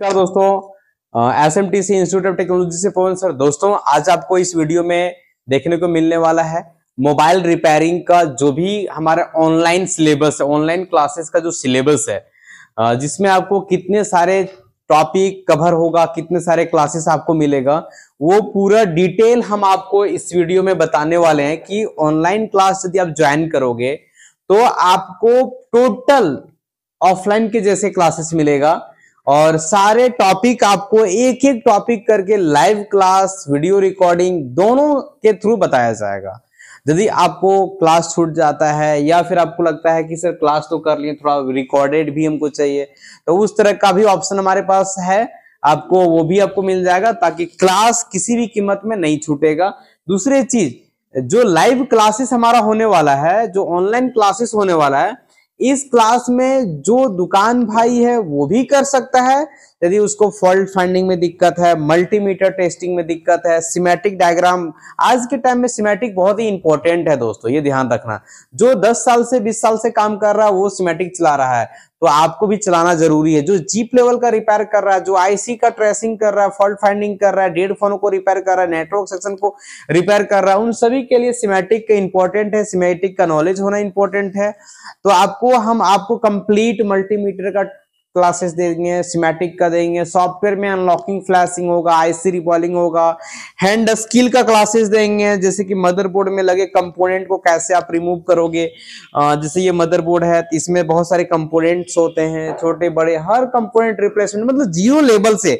नमस्कार दोस्तों S M T C institute of technology से पवन सर दोस्तों आज आपको इस वीडियो में देखने को मिलने वाला है मोबाइल रिपेयरिंग का जो भी हमारे ऑनलाइन सिलेबस है ऑनलाइन क्लासेस का जो सिलेबस है जिसमें आपको कितने सारे टॉपिक कवर होगा कितने सारे क्लासेस आपको मिलेगा वो पूरा डिटेल हम आपको इस वीडियो में बताने वाले हैं कि ऑनलाइन क्लास यदि आप ज्वाइन करोगे तो आपको टोटल ऑफलाइन के जैसे क्लासेस मिलेगा और सारे टॉपिक आपको एक एक टॉपिक करके लाइव क्लास वीडियो रिकॉर्डिंग दोनों के थ्रू बताया जाएगा यदि आपको क्लास छूट जाता है या फिर आपको लगता है कि सर क्लास तो कर लिए थोड़ा रिकॉर्डेड भी हमको चाहिए तो उस तरह का भी ऑप्शन हमारे पास है आपको वो भी आपको मिल जाएगा ताकि क्लास किसी भी कीमत में नहीं छूटेगा दूसरी चीज जो लाइव क्लासेस हमारा होने वाला है जो ऑनलाइन क्लासेस होने वाला है इस क्लास में जो दुकान भाई है वो भी कर सकता है यदि उसको फॉल्ट फाइंडिंग में दिक्कत है मल्टीमीटर टेस्टिंग में दिक्कत है सिमेटिक डायग्राम आज के टाइम में सिमेटिक बहुत ही इंपॉर्टेंट है दोस्तों ये ध्यान रखना जो 10 साल से 20 साल से काम कर रहा है वो सिमेटिक चला रहा है तो आपको भी चलाना जरूरी है जो जीप लेवल का रिपेयर कर रहा है जो आईसी का ट्रेसिंग कर रहा है फॉल्ट फाइंडिंग कर रहा है डेड फोन को रिपेयर कर रहा है नेटवर्क सेक्शन को रिपेयर कर रहा है उन सभी के लिए सिमेटिक इंपॉर्टेंट है सिमेटिक का नॉलेज होना इंपॉर्टेंट है तो आपको हम आपको कंप्लीट मल्टीमीटर का क्लासेस देंगे सिमेटिक का देंगे सॉफ्टवेयर में अनलॉकिंग फ्लैशिंग होगा आईसी रिबॉलिंग होगा हैंड स्किल का क्लासेस देंगे जैसे कि मदरबोर्ड में लगे कंपोनेंट को कैसे आप रिमूव करोगे जैसे ये मदरबोर्ड है तो इसमें बहुत सारे कंपोनेंट्स होते हैं छोटे बड़े हर कंपोनेंट रिप्लेसमेंट मतलब जीरो लेवल से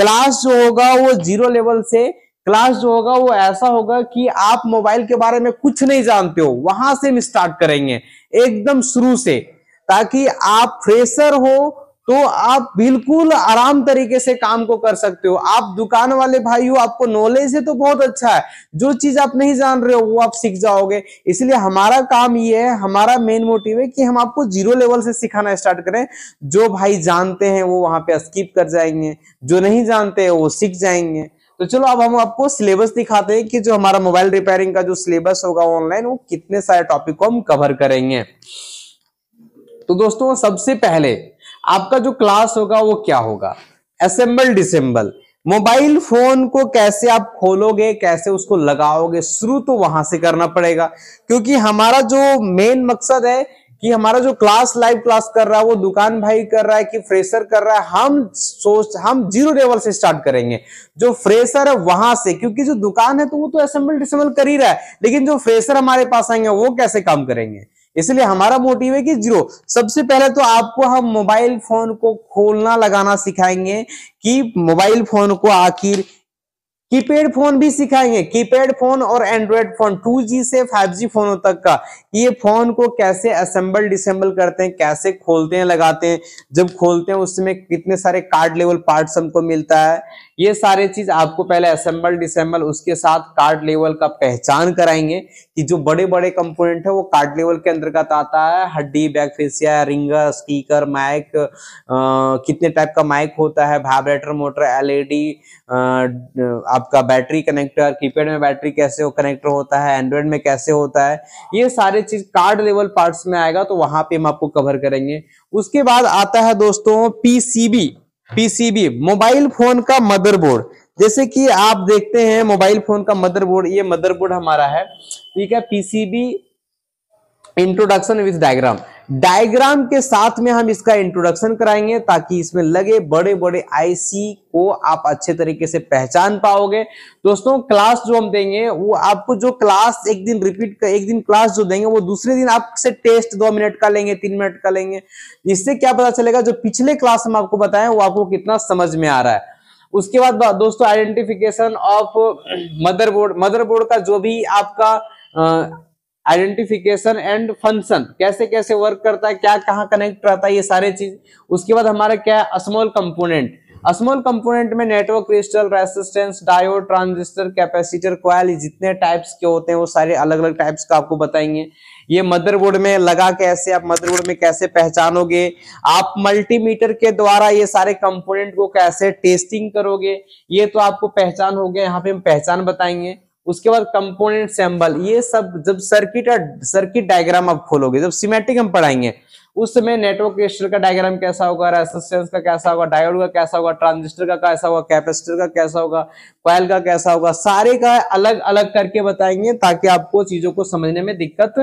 क्लास जो होगा वो जीरो लेवल से क्लास जो होगा वो ऐसा होगा कि आप मोबाइल के बारे में कुछ नहीं जानते हो वहां से हम स्टार्ट करेंगे एकदम शुरू से ताकि आप फ्रेशर हो तो आप बिल्कुल आराम तरीके से काम को कर सकते हो आप दुकान वाले भाई हो आपको नॉलेज है तो बहुत अच्छा है जो चीज आप नहीं जान रहे हो वो आप सीख जाओगे इसलिए हमारा काम ये है हमारा मेन मोटिव है कि हम आपको जीरो लेवल से सिखाना स्टार्ट करें जो भाई जानते हैं वो वहां पे स्किप कर जाएंगे जो नहीं जानते हैं वो सीख जाएंगे तो चलो अब हम आपको सिलेबस दिखाते हैं कि जो हमारा मोबाइल रिपेयरिंग का जो सिलेबस होगा ऑनलाइन वो कितने सारे टॉपिक को हम कवर करेंगे तो दोस्तों सबसे पहले आपका जो क्लास होगा वो क्या होगा असेंबल डिसेंबल मोबाइल फोन को कैसे आप खोलोगे कैसे उसको लगाओगे शुरू तो वहां से करना पड़ेगा क्योंकि हमारा जो मेन मकसद है कि हमारा जो क्लास लाइव क्लास कर रहा है वो दुकान भाई कर रहा है कि फ्रेशर कर रहा है हम सोच हम जीरो लेवल से स्टार्ट करेंगे जो फ्रेशर है वहां से क्योंकि जो दुकान है तो वो तो असेंबल डिसेंबल कर ही रहा है लेकिन जो फ्रेशर हमारे पास आएंगे वो कैसे काम करेंगे इसलिए हमारा मोटिव है कि जीरो सबसे पहले तो आपको हम मोबाइल फोन को खोलना लगाना सिखाएंगे कि मोबाइल फोन को आखिर कीपैड फोन भी सिखाएंगे कीपैड फोन और एंड्रॉयड फोन 2G से 5G फोनों तक का ये फोन को कैसे असेंबल डिसेंबल करते हैं कैसे खोलते हैं लगाते हैं जब खोलते हैं उसमें कितने सारे कार्ड लेवल पार्ट्स हमको मिलता है ये सारे चीज आपको पहले असेंबल डिसेंबल उसके साथ कार्ड लेवल का पहचान कराएंगे कि जो बड़े बड़े कंपोनेंट है वो कार्ड लेवल के अंतर्गत आता है हड्डी फेसिया रिंगर स्पीकर माइक कितने टाइप का माइक होता है वाइब्रेटर मोटर एलईडी आपका बैटरी कनेक्टर कीपैड में बैटरी कैसे हो कनेक्टर होता है एंड्रॉयड में कैसे होता है ये सारे चीज कार्ड लेवल पार्ट्स में आएगा तो वहां पे हम आपको कवर करेंगे उसके बाद आता है दोस्तों पीसीबी पीसीबी मोबाइल फोन का मदरबोर्ड जैसे कि आप देखते हैं मोबाइल फोन का मदरबोर्ड ये मदरबोर्ड हमारा है ठीक है PCB introduction with diagram diagram के साथ में हम इसका इंट्रोडक्शन कराएंगे ताकि इसमें लगे बड़े बड़े आईसी को आप अच्छे तरीके से पहचान पाओगे दोस्तों क्लास जो हम देंगे वो आपको जो क्लास एक दिन रिपीट कर एक दिन क्लास जो देंगे वो दूसरे दिन आपसे टेस्ट दो मिनट का लेंगे तीन मिनट का लेंगे इससे क्या पता चलेगा जो पिछले क्लास हम आपको बताएं वो आपको कितना समझ में आ रहा है उसके बाद दोस्तों आइडेंटिफिकेशन ऑफ मदरबोर्ड मदरबोर्ड का जो भी आपका आइडेंटिफिकेशन एंड फंक्शन कैसे कैसे वर्क करता है क्या कहाँ कनेक्ट रहता है ये सारे चीज उसके बाद हमारा क्या है स्मॉल कंपोनेंट स्मॉल कंपोनेंट में network crystal resistance diode transistor capacitor coil जितने टाइप्स के होते हैं वो सारे अलग अलग टाइप्स का आपको बताएंगे ये मदरबोर्ड में लगा कैसे आप मदरबोर्ड में कैसे पहचानोगे आप मल्टीमीटर के द्वारा ये सारे कंपोनेंट को कैसे टेस्टिंग करोगे ये तो आपको पहचान हो गया यहाँ पे हम पहचान बताएंगे उसके बाद कंपोनेंट सैम्बल ये सब जब सर्किट और सर्किट डायग्राम आप खोलोगे जब सिमेट्रिक हम पढ़ाएंगे उस समय नेटवर्क रेजिस्टर का डायग्राम कैसा होगा रेसिस्टेंस का कैसा होगा डायोड का कैसा होगा ट्रांजिस्टर का कैसा होगा कैपेसिटर का कैसा होगा कॉयल का कैसा होगा सारे का अलग अलग करके बताएंगे ताकि आपको चीजों को समझने में दिक्कत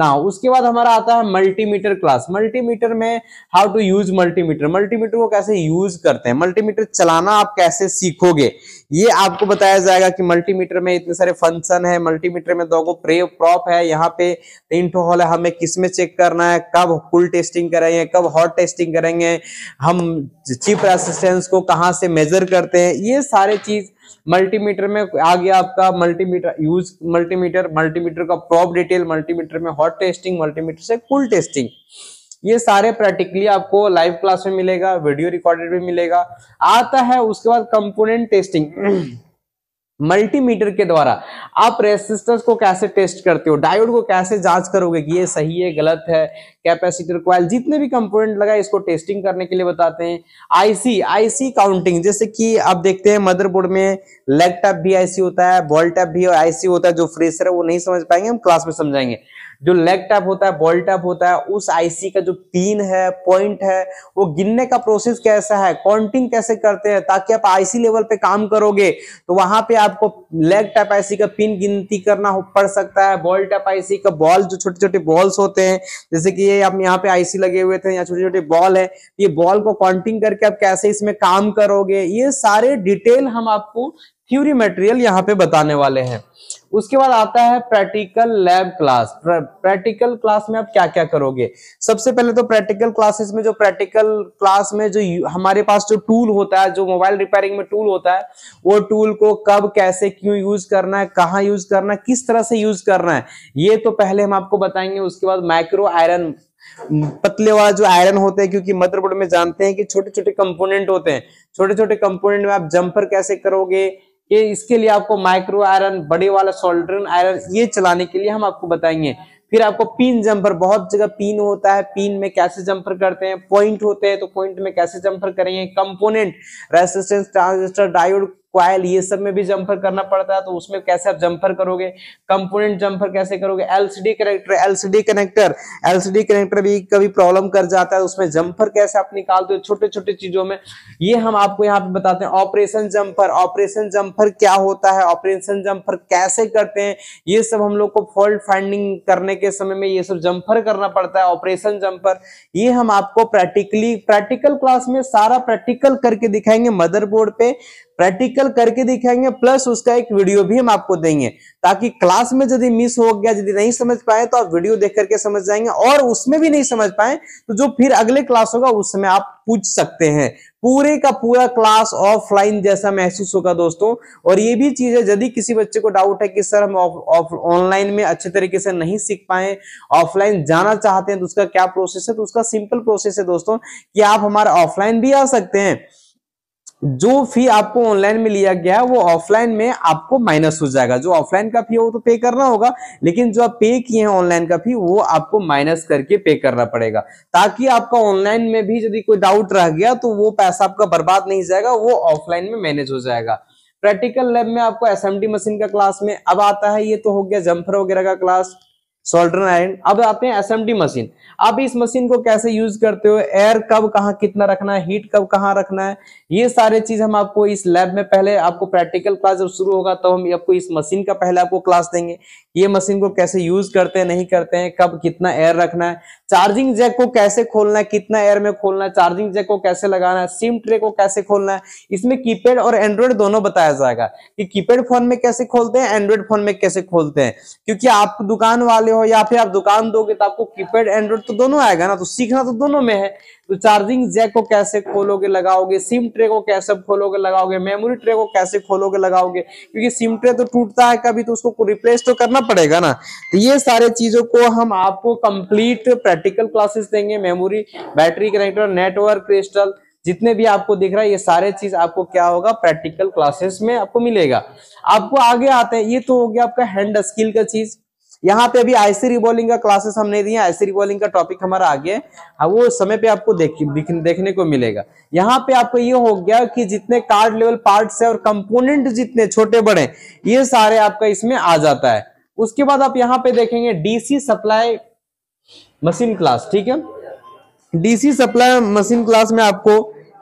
ना हो उसके बाद हमारा आता है मल्टीमीटर क्लास मल्टीमीटर में how to use multimeter multimeter को कैसे यूज करते हैं मल्टीमीटर चलाना आप कैसे सीखोगे ये आपको बताया जाएगा कि मल्टीमीटर में इतने सारे फंक्शन है मल्टीमीटर में दो प्रे प्रॉप है यहाँ पे तीन ठो हॉल है हमें किस में चेक करना है कब कुल टेस्टिंग करेंगे कब हॉट टेस्टिंग करेंगे हम चिप रेसिस्टेंस को कहाँ से मेजर करते हैं ये सारे चीज मल्टीमीटर में आ गया आपका मल्टीमीटर यूज मल्टीमीटर मल्टीमीटर का प्रॉप डिटेल मल्टीमीटर में हॉट टेस्टिंग मल्टीमीटर से कुल टेस्टिंग ये सारे प्रैक्टिकली आपको लाइव क्लास में मिलेगा वीडियो रिकॉर्डेड भी मिलेगा आता है उसके बाद कंपोनेंट टेस्टिंग मल्टीमीटर के द्वारा आप रेसिस्टर्स को कैसे टेस्ट करते हो डायोड को कैसे जांच करोगे कि ये सही है गलत है कैपेसिटर क्वाइल जितने भी कंपोनेंट लगा इसको टेस्टिंग करने के लिए बताते हैं आईसी आईसी काउंटिंग जैसे कि आप देखते हैं मदरबोर्ड में लेग टैप भी आईसी होता है बॉल टैप भी आईसी होता है जो फ्रेशर है वो नहीं समझ पाएंगे हम क्लास में समझाएंगे जो लेग टैप होता है बॉल टैप होता है उस आईसी का जो पिन है पॉइंट है वो गिनने का प्रोसेस कैसा है काउंटिंग कैसे करते हैं ताकि आप आईसी लेवल पे काम करोगे तो वहां पे आपको लेग टैप आईसी का पिन गिनती करना पड़ सकता है बॉल टैप आईसी का बॉल जो छोटे छोटे बॉल्स होते हैं जैसे कि ये आप यहाँ पे आईसी लगे हुए थे यहाँ छोटे छोटे बॉल है ये बॉल को काउंटिंग करके आप कैसे इसमें काम करोगे ये सारे डिटेल हम आपको थ्योरी मटेरियल यहाँ पे बताने वाले हैं उसके बाद आता है practical lab class practical class में आप क्या क्या करोगे सबसे पहले तो प्रैक्टिकल क्लासेस में जो प्रैक्टिकल क्लास में जो हमारे पास जो टूल होता है जो मोबाइल रिपेयरिंग में टूल होता है वो टूल को कब कैसे क्यों यूज करना है कहाँ यूज करना है किस तरह से यूज करना है ये तो पहले हम आपको बताएंगे उसके बाद माइक्रो आयरन पतले वाला जो आयरन होते हैं क्योंकि मदरबोर्ड में जानते हैं कि छोटे छोटे कंपोनेंट होते हैं छोटे छोटे कंपोनेंट में आप जंपर कैसे करोगे ये इसके लिए आपको माइक्रो आयरन बड़े वाला सोल्डरन आयरन ये चलाने के लिए हम आपको बताएंगे फिर आपको पिन जंपर बहुत जगह पिन होता है पिन में कैसे जंपर करते हैं पॉइंट होते हैं तो पॉइंट में कैसे जंपर करेंगे component resistance transistor diode coil ये सब में भी जम्पर करना पड़ता है तो उसमें कैसे आप जम्फर करोगे कंपोनेंट जम्फर कैसे करोगे LCD connector LCD connector LCD connector भी कभी प्रॉब्लम कर जाता है उसमें जम्फर कैसे आप निकालते हो छोटे छोटे चीजों में ये हम आपको यहाँ पे बताते हैं ऑपरेशन जम्पर ऑपरेशन जम्पर क्या होता है ऑपरेशन जम्पर कैसे करते हैं ये सब हम लोग को फॉल्ट फाइंडिंग करने के समय में ये सब जम्फर करना पड़ता है ऑपरेशन जम्पर ये हम आपको प्रैक्टिकली प्रैक्टिकल क्लास में सारा प्रैक्टिकल करके दिखाएंगे मदरबोर्ड पे प्रैक्टिकल करके दिखाएंगे प्लस उसका एक वीडियो भी हम आपको देंगे ताकि क्लास में यदि मिस हो गया यदि नहीं समझ पाए तो आप वीडियो देख करके समझ जाएंगे और उसमें भी नहीं समझ पाए तो जो फिर अगले क्लास होगा उसमें आप पूछ सकते हैं पूरे का पूरा क्लास ऑफलाइन जैसा महसूस होगा दोस्तों और ये भी चीज है यदि किसी बच्चे को डाउट है कि सर हम ऑनलाइन में अच्छे तरीके से नहीं सीख पाए ऑफलाइन जाना चाहते हैं तो उसका क्या प्रोसेस है तो उसका सिंपल प्रोसेस है दोस्तों कि आप हमारा ऑफलाइन भी आ सकते हैं जो फी आपको ऑनलाइन में लिया गया है वो ऑफलाइन में आपको माइनस हो जाएगा जो ऑफलाइन का फी हो तो पे करना होगा लेकिन जो आप पे किए हैं ऑनलाइन का फी वो आपको माइनस करके पे करना पड़ेगा ताकि आपका ऑनलाइन में भी यदि कोई डाउट रह गया तो वो पैसा आपका बर्बाद नहीं जाएगा वो ऑफलाइन में मैनेज हो जाएगा प्रैक्टिकल लैब में आपको एस मशीन का क्लास में अब आता है ये तो हो गया जम्फर वगैरह का क्लास सोल्डर आयरन अब आते हैं डी मशीन अब इस मशीन को कैसे यूज करते हो एयर कब कहाँ कितना रखना है हीट कब कहाँ रखना है ये सारे चीज हम आपको इस लैब में पहले आपको प्रैक्टिकल क्लास जब शुरू होगा तो हम आपको इस मशीन का पहले आपको क्लास देंगे ये मशीन को कैसे यूज करते हैं नहीं करते हैं कब कितना एयर रखना है चार्जिंग जैक को कैसे खोलना है कितना एयर में खोलना है चार्जिंग जैक को कैसे लगाना है सिम ट्रे को कैसे खोलना है इसमें कीपैड और एंड्रॉइड दोनों बताया जाएगा कि कीपैड फोन में कैसे खोलते हैं एंड्रॉइड फोन में कैसे खोलते हैं क्योंकि आप दुकान वाले हो या फिर आप दुकान दोगे तो आपको कीपैड एंड्रॉइड तो दोनों आएगा ना तो सीखना तो दोनों में है तो चार्जिंग जैक को कैसे खोलोगे लगाओगे सिम ट्रे को कैसे खोलोगे लगाओगे मेमोरी ट्रे को कैसे खोलोगे लगाओगे क्योंकि सिम ट्रे तो टूटता है कभी तो उसको रिप्लेस तो करना पड़ेगा ना तो ये सारे चीजों को हम आपको कंप्लीट प्रैक्टिकल क्लासेस देंगे memory battery connector network crystal जितने भी आपको दिख रहा है ये सारे चीज आपको क्या होगा प्रैक्टिकल क्लासेस में आपको मिलेगा आपको आगे आते हैं ये तो हो गया आपका हैंड स्किल का चीज यहाँ पे अभी आईसी रिबॉलिंग का क्लासेस हमने दिए आईसी रिबॉलिंग का टॉपिक हमारा आगे है हाँ, वो समय पे आपको देख, देखने को मिलेगा यहाँ पे आपको ये हो गया कि जितने कार्ड लेवल पार्ट्स है और कंपोनेंट जितने छोटे बड़े ये सारे आपका इसमें आ जाता है उसके बाद आप यहाँ पे देखेंगे डीसी सप्लाई मशीन क्लास ठीक है डीसी सप्लाई मशीन क्लास में आपको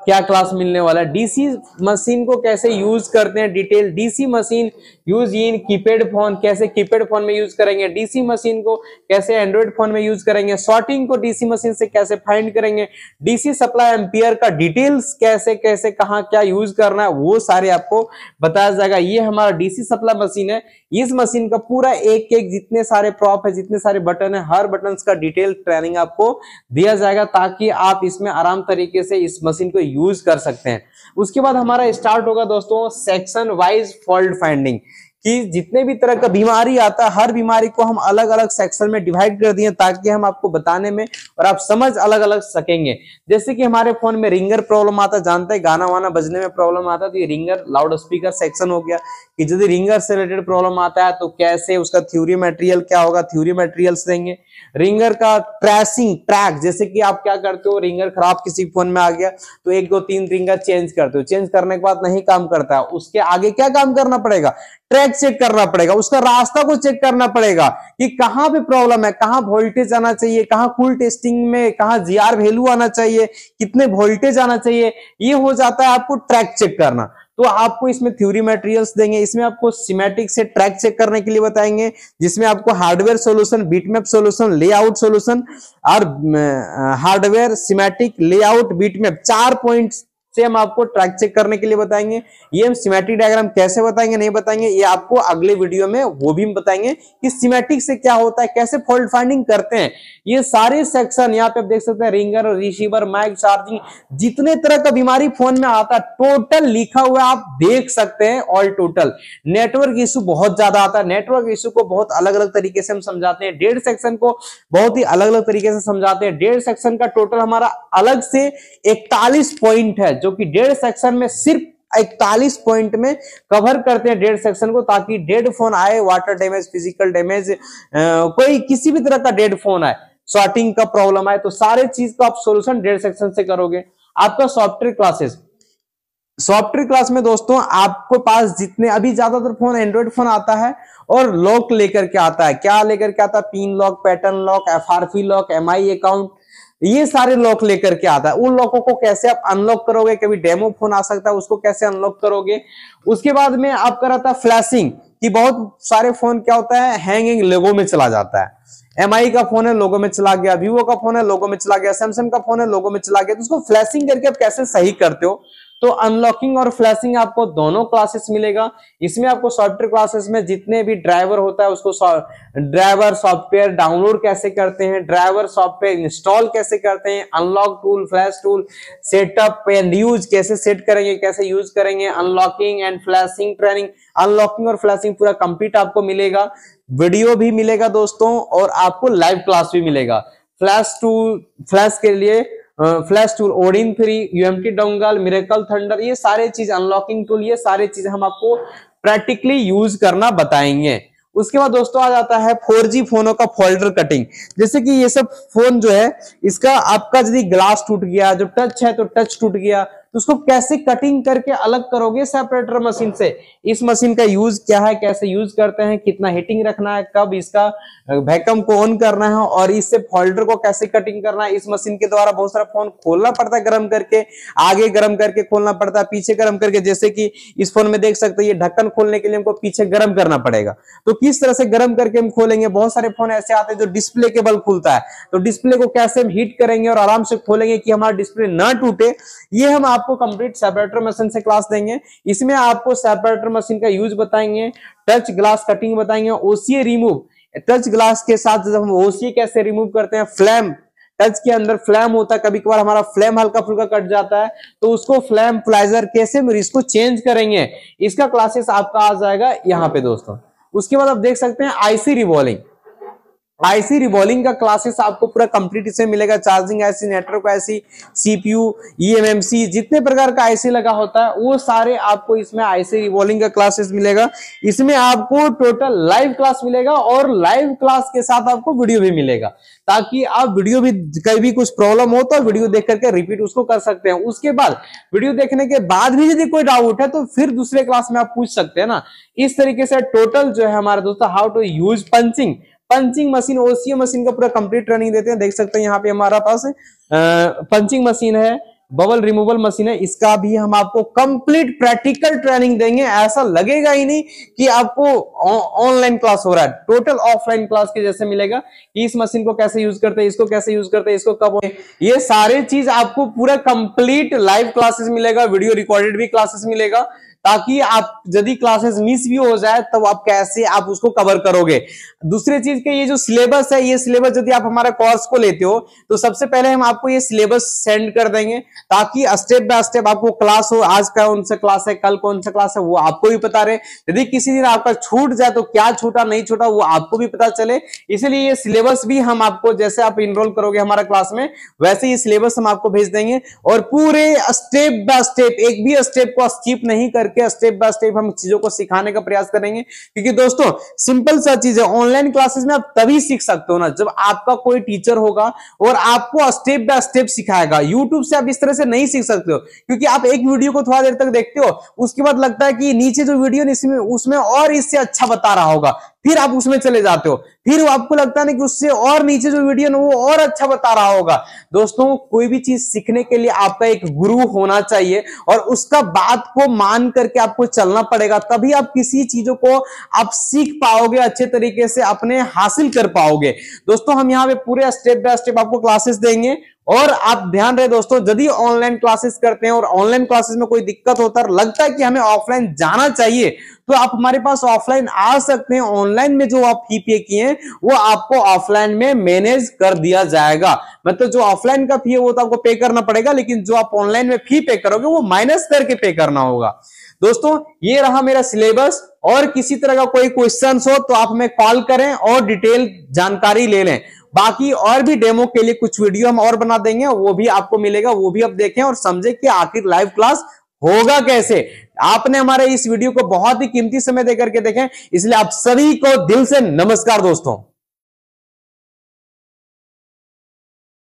क्या क्लास मिलने वाला है डीसी मशीन को कैसे यूज करते हैं detail DC machine use in keypad phone कैसे कीपैड फोन में यूज करेंगे डीसी मशीन को कैसे एंड्रॉइड फोन में यूज करेंगे शॉर्टिंग को डीसी मशीन से कैसे फाइंड करेंगे डीसी सप्लाई एम्पियर का डिटेल्स कैसे कैसे कहाँ क्या यूज करना है वो सारे आपको बताया जाएगा ये हमारा डीसी सप्लाई मशीन है इस मशीन का पूरा एक एक जितने सारे प्रॉप है जितने सारे बटन है हर बटन का डिटेल ट्रेनिंग आपको दिया जाएगा ताकि आप इसमें आराम तरीके से इस मशीन को यूज कर सकते हैं उसके बाद हमारा स्टार्ट होगा दोस्तों सेक्शन वाइज फॉल्ट फाइंडिंग कि जितने भी तरह का बीमारी आता है हर बीमारी को हम अलग अलग सेक्शन में डिवाइड कर दिए ताकि हम आपको बताने में और आप समझ अलग अलग सकेंगे जैसे कि हमारे फोन में रिंगर प्रॉब्लम आता जानते हैं गाना वाना बजने में प्रॉब्लम आता है तो ये रिंगर लाउड स्पीकर सेक्शन हो गया कि यदि रिंगर से रिलेटेड प्रॉब्लम आता है तो कैसे उसका थ्यूरी मेटेरियल क्या होगा थ्यूरी मेटेरियल देंगे रिंगर का ट्रैसिंग ट्रैक जैसे कि आप क्या करते हो रिंगर खराब किसी फोन में आ गया तो एक दो तीन रिंगर चेंज करते हो चेंज करने के बाद नहीं काम करता उसके आगे क्या काम करना पड़ेगा ट्रैक चेक करना पड़ेगा उसका रास्ता को चेक करना पड़ेगा कि कहां पे प्रॉब्लम है कहां वोल्टेज आना चाहिए कहां कूल टेस्टिंग में कहां जी आर वेल्यू आना चाहिए कितने वोल्टेज आना चाहिए ये हो जाता है आपको ट्रैक चेक करना तो आपको इसमें थ्योरी मटेरियल्स देंगे इसमें आपको सिमेटिक से ट्रैक चेक करने के लिए बताएंगे जिसमें आपको hardware solution bitmap solution layout solution और हार्डवेयर सिमेटिक लेआउट बीटमैप चार पॉइंट्स से हम आपको ट्रैक चेक करने के लिए बताएंगे ये हम सिमेट्रिक डायग्राम कैसे बताएंगे नहीं बताएंगे ये आपको अगले वीडियो में वो भी बताएंगे कि सिमेट्रिक से क्या होता है कैसे फॉल्ट फाइंडिंग करते हैं ये सारे सेक्शन यहाँ पे आप देख सकते हैं रिंगर रिसीवर माइक चार्जिंग जितने तरह का बीमारी फोन में आता है टोटल लिखा हुआ आप देख सकते हैं ऑल टोटल नेटवर्क इशू बहुत ज्यादा आता है नेटवर्क इशू को बहुत अलग अलग तरीके से हम समझाते हैं डेढ़ सेक्शन को बहुत ही अलग अलग तरीके से समझाते हैं डेढ़ सेक्शन का टोटल हमारा अलग से इकतालीस पॉइंट है जो कि डेढ़ सेक्शन में सिर्फ इकतालीस पॉइंट में कवर करते हैं डेढ़ सेक्शन को ताकि डेड फोन आए वाटर डैमेज फिजिकल डैमेज कोई किसी भी तरह का डेड फोन आए शॉर्टिंग का प्रॉब्लम आए तो सारे चीज का आप सोल्यूशन डेढ़ सेक्शन से करोगे आपका सॉफ्टवेयर क्लासेस सॉफ्टवेयर क्लास में दोस्तों आपको पास जितने अभी ज्यादातर फोन एंड्रॉइड फोन आता है और लॉक लेकर के आता है क्या लेकर के आता है pin lock pattern lock F lock M account ये सारे लॉक लेकर के आता है उन लॉकों को कैसे आप अनलॉक करोगे कभी डेमो फोन आ सकता है उसको कैसे अनलॉक करोगे उसके बाद में आपका रहता है फ्लैशिंग कि बहुत सारे फोन क्या होता है हैंगिंग लोगों में चला जाता है एम का फोन है लोगों में चला गया वीवो का फोन है लोगों में चला गया सैमसंग का फोन है लोगों में चला गया तो उसको फ्लैशिंग करके आप कैसे सही करते हो तो अनलॉकिंग और फ्लैशिंग आपको दोनों क्लासेस मिलेगा इसमें आपको सॉफ्टवेयर क्लासेस में जितने भी ड्राइवर होता है उसको ड्राइवर सॉफ्टवेयर डाउनलोड कैसे करते हैं ड्राइवर सॉफ्टवेयर इंस्टॉल कैसे करते हैं unlock tool flash tool setup and use कैसे सेट करेंगे कैसे यूज करेंगे unlocking and flashing training unlocking और फ्लैशिंग पूरा कंप्लीट आपको मिलेगा वीडियो भी मिलेगा दोस्तों और आपको लाइव क्लास भी मिलेगा फ्लैश टू फ्लैश के लिए flash tool Odin free UMT dongle Miracle Thunder ये सारे चीज अनलॉकिंग टूल ये सारे चीज हम आपको प्रैक्टिकली यूज करना बताएंगे उसके बाद दोस्तों आ जाता है 4G फोनों का फोल्डर कटिंग जैसे कि ये सब फोन जो है इसका आपका यदि ग्लास टूट गया जो टच है तो टच टूट गया तो उसको कैसे कटिंग करके अलग करोगे सेपरेटर मशीन से इस मशीन का यूज क्या है कैसे यूज करते हैं कितना हीटिंग रखना है कब इसका वैकम को ऑन करना है और इससे फोल्डर को कैसे कटिंग करना है इस मशीन के द्वारा बहुत सारा फोन खोलना पड़ता है गर्म करके आगे गर्म करके खोलना पड़ता है पीछे गर्म करके जैसे कि इस फोन में देख सकते हैं ये ढक्कन खोलने के लिए हमको पीछे गर्म करना पड़ेगा तो किस तरह से गर्म करके हम खोलेंगे बहुत सारे फोन ऐसे आते हैं जो डिस्प्ले के बल खुलता है तो डिस्प्ले को कैसे हम हीट करेंगे और आराम से खोलेंगे कि हमारा डिस्प्ले ना टूटे ये हम आप आपको कंप्लीट सेपरेटर मशीन से क्लास देंगे इसमें आपको सेपरेटर मशीन का यूज बताएंगे टच ग्लास कटिंग बताएंगे ओसीए रिमूव टच ग्लास के साथ जब हम ओसीए कैसे रिमूव करते हैं फ्लैम टच के अंदर फ्लैम होता है कभी कभार हमारा फ्लैम हल्का फुल्का कट जाता है तो उसको फ्लैम प्लाइजर कैसे इसको चेंज करेंगे इसका क्लासेस आपका आ जाएगा यहाँ पे दोस्तों उसके बाद आप देख सकते हैं आईसी रिवॉल्विंग आईसी रिवॉल्विंग का क्लासेस आपको पूरा कंप्लीट इसमें मिलेगा charging IC network IC CPU eMMC जितने प्रकार का आईसी लगा होता है वो सारे आपको इसमें आईसी रिवॉल्विंग का क्लासेस मिलेगा इसमें आपको टोटल लाइव क्लास मिलेगा और लाइव क्लास के साथ आपको वीडियो भी मिलेगा ताकि आप वीडियो भी कहीं भी कुछ प्रॉब्लम हो तो वीडियो देख करके रिपीट उसको कर सकते हैं उसके बाद वीडियो देखने के बाद भी यदि कोई डाउट है तो फिर दूसरे क्लास में आप पूछ सकते हैं ना इस तरीके से टोटल जो है हमारा दोस्तों how to use punching punching machine OCA machine का पूरा कंप्लीट ट्रेनिंग देते हैं देख सकते हैं यहाँ पे हमारा पास पंचिंग मशीन है बबल रिमूवल मशीन है इसका भी हम आपको कंप्लीट प्रैक्टिकल ट्रेनिंग देंगे ऐसा लगेगा ही नहीं कि आपको ऑनलाइन क्लास हो रहा है टोटल ऑफलाइन क्लास के जैसे मिलेगा कि इस मशीन को कैसे यूज करते हैं इसको कैसे यूज करते हैं इसको कब हो ये सारे चीज आपको पूरा कंप्लीट लाइव क्लासेस मिलेगा वीडियो रिकॉर्डेड भी क्लासेस मिलेगा ताकि आप यदि क्लासेस मिस भी हो जाए तो आप कैसे आप उसको कवर करोगे दूसरी चीज के ये जो सिलेबस है ये सिलेबस यदि आप हमारे कोर्स को लेते हो तो सबसे पहले हम आपको ये सिलेबस सेंड कर देंगे ताकि स्टेप बाय स्टेप आपको क्लास हो आज कौन सा क्लास है कल कौन सा क्लास है वो आपको भी पता रहे यदि किसी दिन आपका छूट जाए तो क्या छूटा नहीं छूटा वो आपको भी पता चले इसलिए ये सिलेबस भी हम आपको जैसे आप इनरोल करोगे हमारा क्लास में वैसे ये सिलेबस हम आपको भेज देंगे और पूरे स्टेप बाय स्टेप एक भी स्टेप को स्कीप नहीं करके करके स्टेप बाय स्टेप हम चीजों को सिखाने का प्रयास करेंगे क्योंकि दोस्तों सिंपल सा चीज है ऑनलाइन क्लासेस में आप तभी सीख सकते हो ना जब आपका कोई टीचर होगा और आपको स्टेप बाय स्टेप सिखाएगा यूट्यूब से आप इस तरह से नहीं सीख सकते हो क्योंकि आप एक वीडियो को थोड़ा देर तक देखते हो उसके बाद लगता है कि नीचे जो वीडियो उसमें और इससे अच्छा बता रहा होगा फिर आप उसमें चले जाते हो फिर आपको लगता है ना कि उससे और नीचे जो वीडियो ना वो और अच्छा बता रहा होगा दोस्तों कोई भी चीज सीखने के लिए आपका एक गुरु होना चाहिए और उसका बात को मान करके आपको चलना पड़ेगा तभी आप किसी चीजों को आप सीख पाओगे अच्छे तरीके से अपने हासिल कर पाओगे दोस्तों हम यहाँ पे पूरे स्टेप बाय स्टेप आपको क्लासेस देंगे और आप ध्यान रहे दोस्तों यदि ऑनलाइन क्लासेस करते हैं और ऑनलाइन क्लासेस में कोई दिक्कत होता है लगता है कि हमें ऑफलाइन जाना चाहिए तो आप हमारे पास ऑफलाइन आ सकते हैं ऑनलाइन में जो आप फी पे किए वो आपको ऑफलाइन में मैनेज कर दिया जाएगा मतलब जो ऑफलाइन का फी है वो तो आपको पे करना पड़ेगा लेकिन जो आप ऑनलाइन में फी पे करोगे वो माइनस करके पे करना होगा दोस्तों ये रहा मेरा सिलेबस और किसी तरह का कोई क्वेश्चन हो तो आप हमें कॉल करें और डिटेल जानकारी ले लें बाकी और भी डेमो के लिए कुछ वीडियो हम और बना देंगे वो भी आपको मिलेगा वो भी आप देखें और समझे कि आखिर लाइव क्लास होगा कैसे आपने हमारे इस वीडियो को बहुत ही कीमती समय देकर के देखें इसलिए आप सभी को दिल से नमस्कार दोस्तों